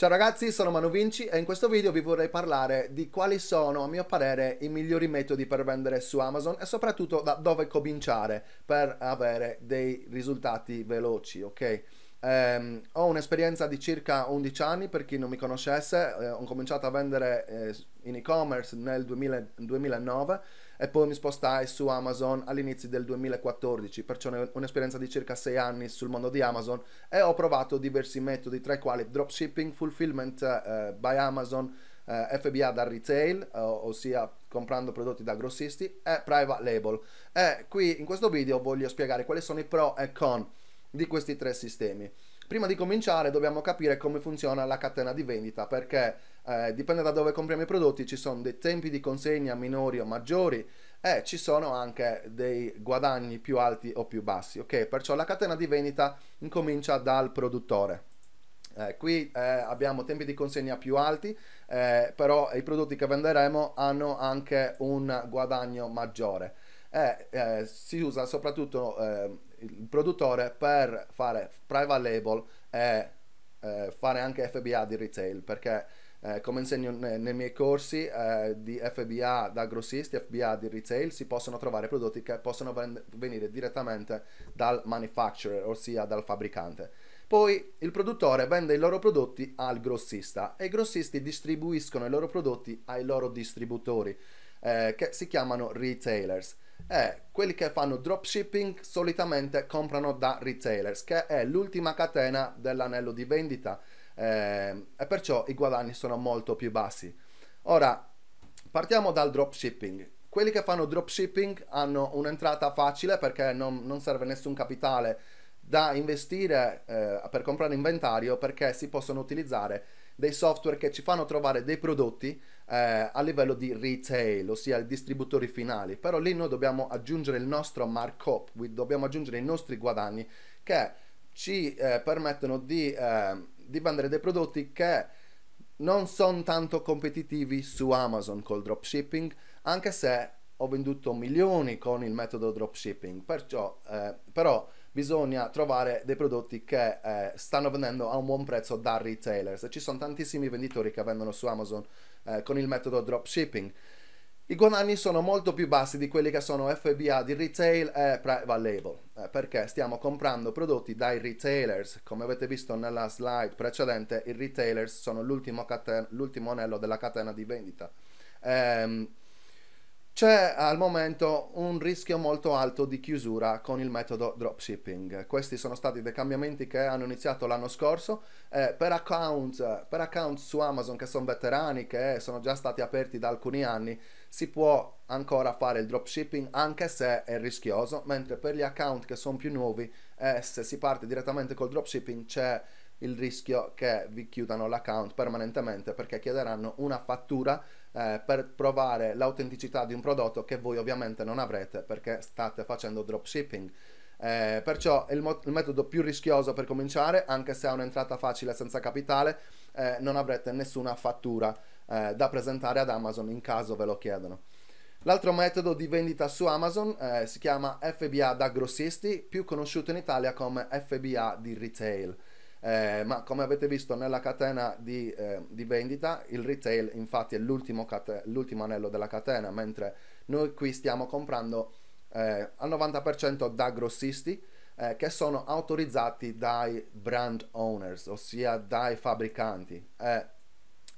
Ciao ragazzi, sono Manu Vinci e in questo video vi vorrei parlare di quali sono, a mio parere, i migliori metodi per vendere su Amazon e soprattutto da dove cominciare per avere dei risultati veloci, ok? Eh, ho un'esperienza di circa 11 anni, per chi non mi conoscesse, eh, ho cominciato a vendere eh, in e-commerce nel 2000, 2009 e poi mi spostai su Amazon all'inizio del 2014, perciò un'esperienza di circa 6 anni sul mondo di Amazon e ho provato diversi metodi tra i quali dropshipping, fulfillment eh, by Amazon, eh, FBA da retail, eh, ossia comprando prodotti da grossisti e private label. E qui in questo video voglio spiegare quali sono i pro e con di questi tre sistemi. Prima di cominciare dobbiamo capire come funziona la catena di vendita perché eh, dipende da dove compriamo i prodotti ci sono dei tempi di consegna minori o maggiori e ci sono anche dei guadagni più alti o più bassi, ok? Perciò la catena di vendita incomincia dal produttore. Eh, qui eh, abbiamo tempi di consegna più alti, eh, però i prodotti che venderemo hanno anche un guadagno maggiore e eh, si usa soprattutto eh, il produttore per fare private label e eh, fare anche FBA di retail perché eh, come insegno ne, nei miei corsi eh, di FBA da grossisti, FBA di retail si possono trovare prodotti che possono ven- venire direttamente dal manufacturer ossia dal fabbricante poi il produttore vende i loro prodotti al grossista e i grossisti distribuiscono i loro prodotti ai loro distributori eh, che si chiamano retailers. E eh, quelli che fanno dropshipping solitamente comprano da retailers, che è l'ultima catena dell'anello di vendita eh, e perciò i guadagni sono molto più bassi. Ora, partiamo dal dropshipping. Quelli che fanno dropshipping hanno un'entrata facile perché non, non serve nessun capitale da investire eh, per comprare inventario perché si possono utilizzare dei software che ci fanno trovare dei prodotti eh, a livello di retail, ossia i distributori finali. Però lì noi dobbiamo aggiungere il nostro markup, dobbiamo aggiungere i nostri guadagni che ci eh, permettono di, eh, di vendere dei prodotti che non sono tanto competitivi su Amazon col dropshipping, anche se ho venduto milioni con il metodo dropshipping, perciò, eh, però bisogna trovare dei prodotti che eh, stanno vendendo a un buon prezzo da retailers. Ci sono tantissimi venditori che vendono su Amazon eh, con il metodo dropshipping. I guadagni sono molto più bassi di quelli che sono FBA di retail e private label, eh, perché stiamo comprando prodotti dai retailers. Come avete visto nella slide precedente, i retailers sono l'ultimo, anello della catena di vendita. Ehm, c'è al momento un rischio molto alto di chiusura con il metodo dropshipping. Questi sono stati dei cambiamenti che hanno iniziato l'anno scorso. Eh, per, account, per account su Amazon che sono veterani, che sono già stati aperti da alcuni anni, si può ancora fare il dropshipping anche se è rischioso, mentre per gli account che sono più nuovi, eh, se si parte direttamente col dropshipping c'è il rischio che vi chiudano l'account permanentemente perché chiederanno una fattura eh, per provare l'autenticità di un prodotto che voi ovviamente non avrete perché state facendo dropshipping. Eh, perciò il, mo- il, metodo più rischioso per cominciare, anche se ha un'entrata facile senza capitale, eh, non avrete nessuna fattura eh, da presentare ad Amazon in caso ve lo chiedano. L'altro metodo di vendita su Amazon eh, si chiama FBA da grossisti, più conosciuto in Italia come FBA di retail. Eh, ma come avete visto nella catena di, eh, di vendita, il retail infatti è l'ultimo, cate- l'ultimo anello della catena, mentre noi qui stiamo comprando eh, al 90% da grossisti eh, che sono autorizzati dai brand owners, ossia dai fabbricanti. Eh,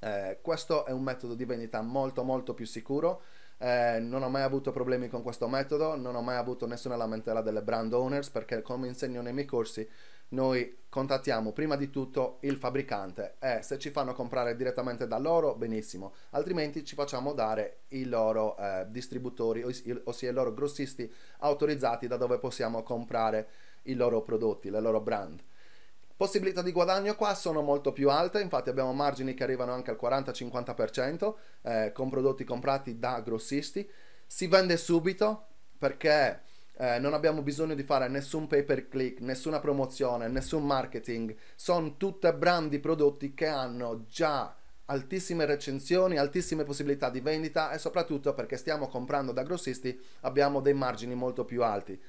eh, questo è un metodo di vendita molto molto più sicuro. Eh, non ho mai avuto problemi con questo metodo, non ho mai avuto nessuna lamentela delle brand owners perché come insegno nei miei corsi noi contattiamo prima di tutto il fabbricante e se ci fanno comprare direttamente da loro benissimo altrimenti ci facciamo dare i loro eh, distributori ossia i loro grossisti autorizzati da dove possiamo comprare i loro prodotti le loro brand possibilità di guadagno qua sono molto più alte infatti abbiamo margini che arrivano anche al 40-50% eh, con prodotti comprati da grossisti si vende subito perché eh, non abbiamo bisogno di fare nessun pay per click, nessuna promozione, nessun marketing, sono tutte brand di prodotti che hanno già altissime recensioni, altissime possibilità di vendita e soprattutto perché stiamo comprando da grossisti abbiamo dei margini molto più alti.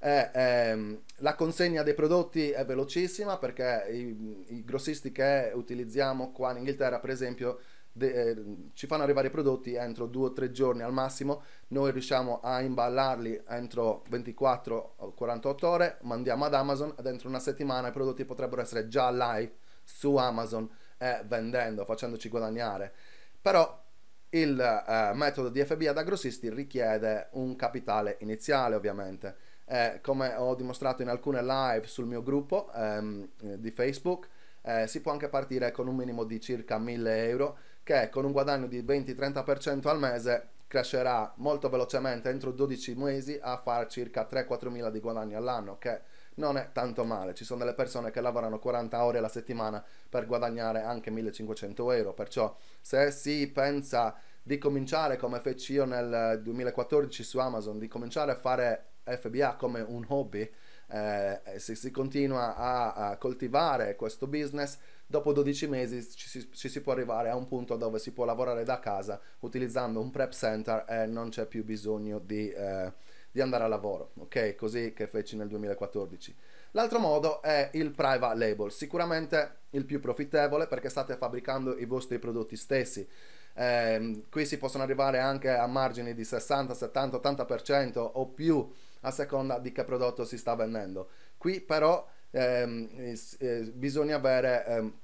Eh, ehm, la consegna dei prodotti è velocissima perché i, i grossisti che utilizziamo qua in Inghilterra per esempio de, eh, ci fanno arrivare i prodotti entro due o tre giorni al massimo, noi riusciamo a imballarli entro 24 48 ore, mandiamo ad Amazon ed entro una settimana i prodotti potrebbero essere già live su Amazon eh, vendendo, facendoci guadagnare. Però il eh, metodo di FBA da grossisti richiede un capitale iniziale ovviamente. Eh, come ho dimostrato in alcune live sul mio gruppo ehm, di Facebook, eh, si può anche partire con un minimo di circa 1000 euro che con un guadagno di 20-30% al mese crescerà molto velocemente entro 12 mesi a fare circa 3-4 mila di guadagno all'anno, che non è tanto male. Ci sono delle persone che lavorano 40 ore alla settimana per guadagnare anche 1500 euro, perciò se si pensa di cominciare come feci io nel 2014 su Amazon, di cominciare a fare FBA come un hobby, eh, se si continua a, a coltivare questo business, dopo 12 mesi ci si, ci si, può arrivare a un punto dove si può lavorare da casa utilizzando un prep center e non c'è più bisogno di, eh, di andare a lavoro, ok? Così che feci nel 2014. L'altro modo è il private label, sicuramente il più profittevole perché state fabbricando i vostri prodotti stessi. Eh, qui si possono arrivare anche a margini di 60, 70, 80% o più a seconda di che prodotto si sta vendendo. Qui però Ehm, eh, bisogna avere ehm,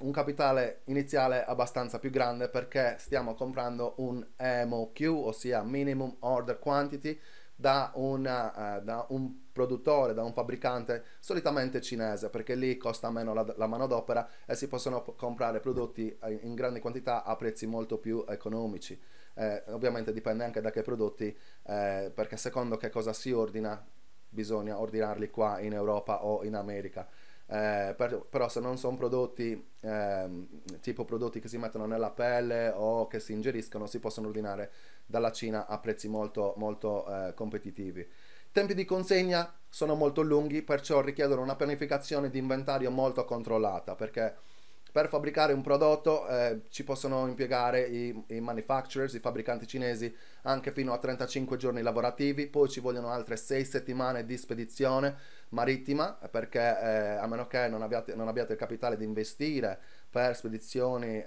un capitale iniziale abbastanza più grande perché stiamo comprando un MOQ, ossia Minimum Order Quantity, da, una, eh, da un produttore, da un fabbricante solitamente cinese, perché lì costa meno la, la manodopera e si possono comprare prodotti eh, in grandi quantità a prezzi molto più economici. Eh, ovviamente dipende anche da che prodotti, eh, perché secondo che cosa si ordina bisogna ordinarli qua in Europa o in America. Eh, per, però se non sono prodotti eh, tipo prodotti che si mettono nella pelle o che si ingeriscono si possono ordinare dalla Cina a prezzi molto molto eh, competitivi tempi di consegna sono molto lunghi perciò richiedono una pianificazione di inventario molto controllata perché per fabbricare un prodotto eh, ci possono impiegare i, i, manufacturers, i fabbricanti cinesi, anche fino a 35 giorni lavorativi, poi ci vogliono altre 6 settimane di spedizione marittima, perché eh, a meno che non abbiate, non abbiate, il capitale di investire per spedizioni eh,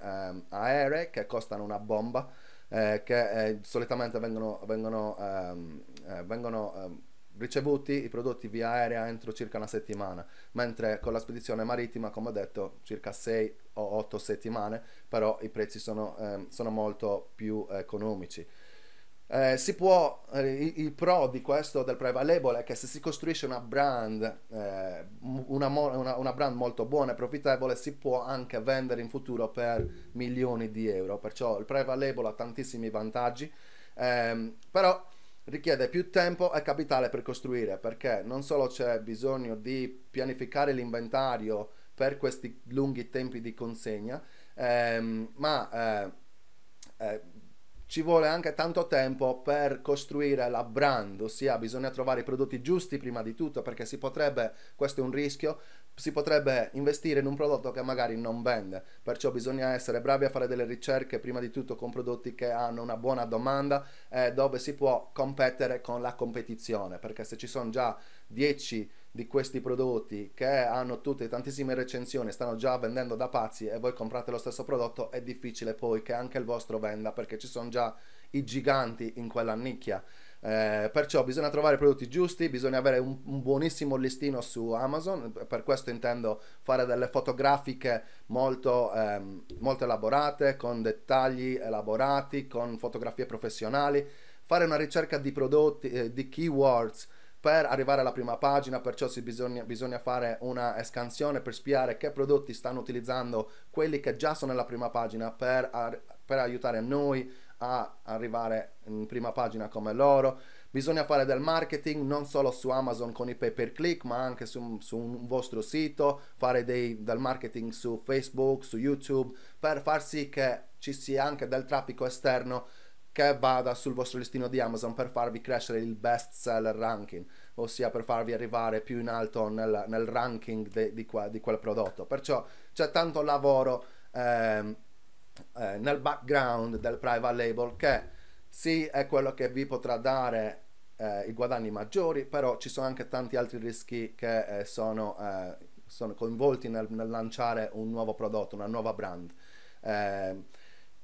aeree, che costano una bomba, eh, che eh, solitamente vengono, vengono, ehm, eh, vengono ehm, ricevuti i prodotti via aerea entro circa una settimana, mentre con la spedizione marittima, come ho detto, circa 6 o 8 settimane, però i prezzi sono, eh, sono molto più economici. Eh, si può, eh, il pro di questo del private label è che se si costruisce una brand, eh, una, una, una, brand molto buona e profittevole, si può anche vendere in futuro per milioni di euro. Perciò il private label ha tantissimi vantaggi, ehm, però richiede più tempo e capitale per costruire, perché non solo c'è bisogno di pianificare l'inventario per questi lunghi tempi di consegna, ehm, ma eh, eh, ci vuole anche tanto tempo per costruire la brand, ossia bisogna trovare i prodotti giusti prima di tutto perché si potrebbe, questo è un rischio, si potrebbe investire in un prodotto che magari non vende, perciò bisogna essere bravi a fare delle ricerche prima di tutto con prodotti che hanno una buona domanda e dove si può competere con la competizione, perché se ci sono già 10 di questi prodotti che hanno tutte tantissime recensioni, stanno già vendendo da pazzi e voi comprate lo stesso prodotto, è difficile poi che anche il vostro venda perché ci sono già i giganti in quella nicchia. Eh, perciò bisogna trovare i prodotti giusti, bisogna avere un, un, buonissimo listino su Amazon, per questo intendo fare delle fotografiche molto, ehm, molto elaborate, con dettagli elaborati, con fotografie professionali, fare una ricerca di prodotti, eh, di keywords per arrivare alla prima pagina, perciò bisogna, bisogna, fare una scansione per spiare che prodotti stanno utilizzando quelli che già sono nella prima pagina per, per aiutare noi a arrivare in prima pagina come loro. Bisogna fare del marketing non solo su Amazon con i pay per click, ma anche su, su un vostro sito, fare dei, del marketing su Facebook, su YouTube, per far sì che ci sia anche del traffico esterno che vada sul vostro listino di Amazon per farvi crescere il best seller ranking, ossia per farvi arrivare più in alto nel, nel ranking de, di, qua, di, quel prodotto. Perciò c'è tanto lavoro ehm, eh, nel background del private label che sì è quello che vi potrà dare eh, i guadagni maggiori, però ci sono anche tanti altri rischi che eh, sono, eh, sono, coinvolti nel, nel, lanciare un nuovo prodotto, una nuova brand. Ehm,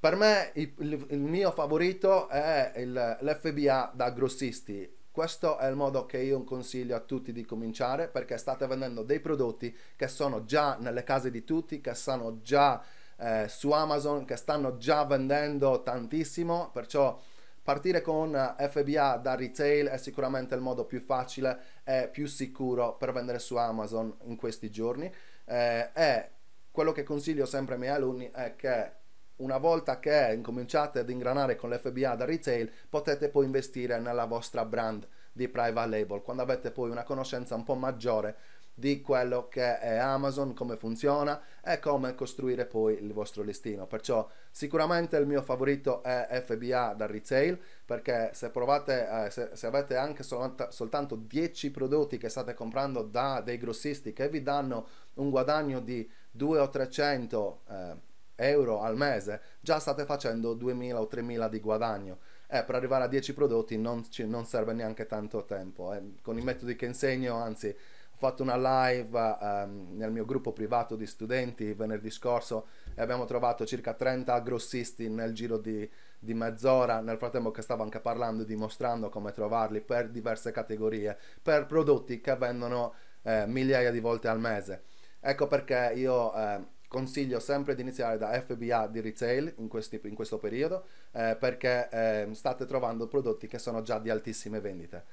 per me il, il mio favorito è il, l'FBA da grossisti. Questo è il modo che io consiglio a tutti di cominciare perché state vendendo dei prodotti che sono già nelle case di tutti, che sono già eh, su Amazon, che stanno già vendendo tantissimo, perciò partire con FBA da retail è sicuramente il modo più facile e più sicuro per vendere su Amazon in questi giorni. Eh, e quello che consiglio sempre ai miei alunni è che una volta che incominciate ad ingranare con l'FBA da retail, potete poi investire nella vostra brand di private label, quando avete poi una conoscenza un po' maggiore di quello che è Amazon, come funziona e come costruire poi il vostro listino. Perciò sicuramente il mio favorito è FBA da retail, perché se provate, eh, se, se, avete anche solanta, soltanto 10 prodotti che state comprando da dei grossisti che vi danno un guadagno di 2 o 300 eh, euro al mese, già state facendo 2.000 o 3.000 di guadagno. Eh, per arrivare a 10 prodotti non, ci, non serve neanche tanto tempo. Eh. Con i metodi che insegno, anzi, ho fatto una live ehm, nel mio gruppo privato di studenti venerdì scorso e abbiamo trovato circa 30 grossisti nel giro di, di mezz'ora, nel frattempo che stavo anche parlando e dimostrando come trovarli per diverse categorie, per prodotti che vendono eh, migliaia di volte al mese. Ecco perché io ehm, consiglio sempre di iniziare da FBA di retail in, questi, in questo periodo eh, perché eh, state trovando prodotti che sono già di altissime vendite.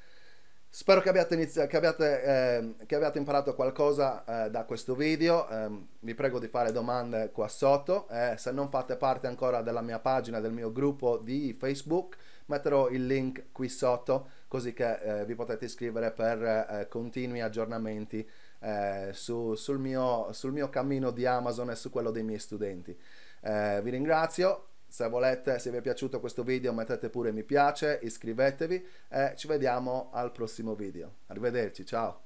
Spero che abbiate, inizio, che abbiate, eh, che abbiate imparato qualcosa eh, da questo video, ehm, vi prego di fare domande qua sotto, eh, se non fate parte ancora della mia pagina, del mio gruppo di Facebook, metterò il link qui sotto così che eh, vi potete iscrivere per continui aggiornamenti eh, su, sul, mio, sul, mio, cammino di Amazon e su quello dei miei studenti. Eh, vi ringrazio, se volete, se vi è piaciuto questo video mettete pure mi piace, iscrivetevi e ci vediamo al prossimo video. Arrivederci, ciao!